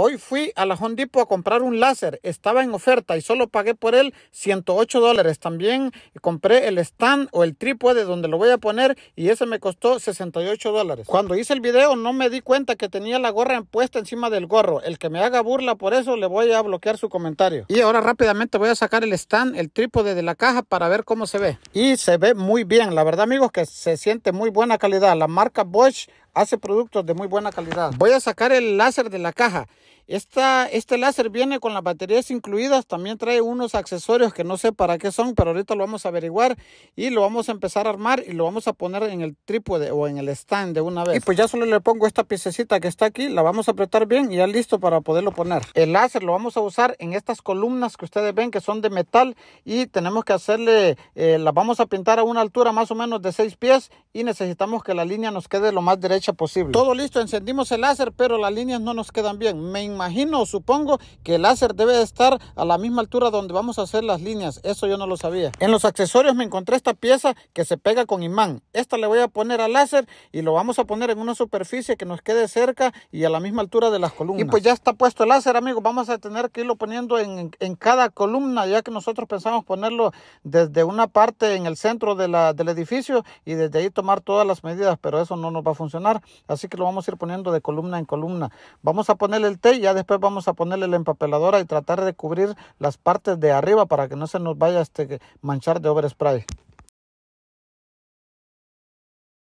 Hoy fui a la Home Depot a comprar un láser. Estaba en oferta y solo pagué por él 108 dólares. También compré el stand o el trípode donde lo voy a poner y ese me costó 68 dólares. Cuando hice el video no me di cuenta que tenía la gorra puesta encima del gorro. El que me haga burla por eso le voy a bloquear su comentario. Y ahora rápidamente voy a sacar el stand, el trípode de la caja para ver cómo se ve. Y se ve muy bien. La verdad amigos que se siente muy buena calidad. La marca Bosch hace productos de muy buena calidad. Voy a sacar el láser de la caja. Esta, este láser viene con las baterías incluidas, también trae unos accesorios que no sé para qué son, pero ahorita lo vamos a averiguar y lo vamos a empezar a armar y lo vamos a poner en el trípode o en el stand de una vez. Y pues ya solo le pongo esta piececita que está aquí, la vamos a apretar bien y ya listo para poderlo poner. El láser lo vamos a usar en estas columnas que ustedes ven que son de metal y tenemos que hacerle, eh, la vamos a pintar a una altura más o menos de 6 pies y necesitamos que la línea nos quede lo más derecha posible. Todo listo, encendimos el láser, pero las líneas no nos quedan bien. Me imagino, supongo, que el láser debe estar a la misma altura donde vamos a hacer las líneas. Eso yo no lo sabía. En los accesorios me encontré esta pieza que se pega con imán. Esta le voy a poner al láser y lo vamos a poner en una superficie que nos quede cerca y a la misma altura de las columnas. Y pues ya está puesto el láser, amigo, Vamos a tener que irlo poniendo en, en cada columna, ya que nosotros pensamos ponerlo desde una parte en el centro de la, del edificio y desde ahí tomar todas las medidas, pero eso no nos va a funcionar así que lo vamos a ir poniendo de columna en columna. Vamos a ponerle el té y ya después vamos a ponerle la empapeladora y tratar de cubrir las partes de arriba para que no se nos vaya este manchar de spray.